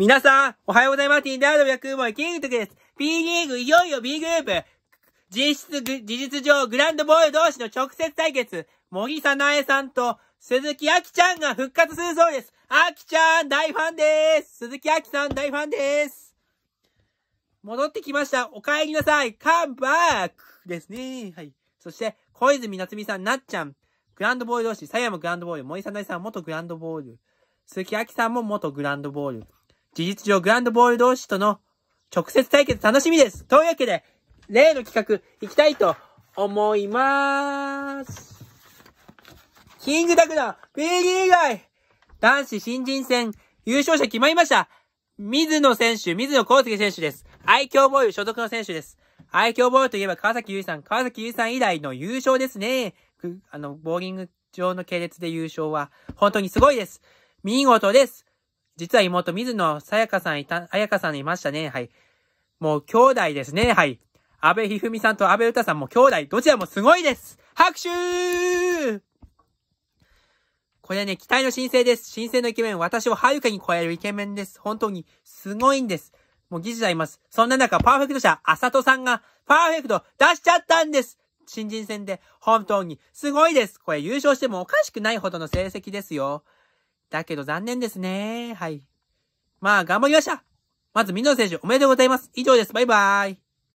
皆さん、おはようございます。テンダード役もキングトクです。B リーグ、いよいよ B グループ。実質、事実上、グランドボール同士の直接対決。森さなえさんと、鈴木あきちゃんが復活するそうです。あきちゃん、大ファンです。鈴木あきさん、大ファンです。戻ってきました。お帰りなさい。カンバークですね。はい。そして、小泉夏美さん、なっちゃん。グランドボール同士、さやもグランドボール。森さなえさん、元グランドボール。鈴木あきさんも元グランドボール。事実上グランドボール同士との直接対決楽しみですというわけで、例の企画、行きたいと思いまーす。キングダグの B リー以外男子新人戦、優勝者決まりました水野選手、水野康介選手です。愛嬌ボール所属の選手です。愛嬌ボールといえば川崎優衣さん、川崎優衣さん以来の優勝ですね。あの、ボーリング場の系列で優勝は、本当にすごいです。見事です。実は妹、水野さやかさんいた、あやかさんいましたね。はい。もう兄弟ですね。はい。安倍一二三さんと安倍歌さんも兄弟、どちらもすごいです拍手これはね、期待の新星です。新星のイケメン、私をはるかに超えるイケメンです。本当に、すごいんです。もう技術あります。そんな中、パーフェクト者、あさとさんが、パーフェクト出しちゃったんです新人戦で、本当に、すごいですこれ優勝してもおかしくないほどの成績ですよ。だけど残念ですね。はい。まあ、頑張りましたまず、水野選手、おめでとうございます。以上です。バイバーイ。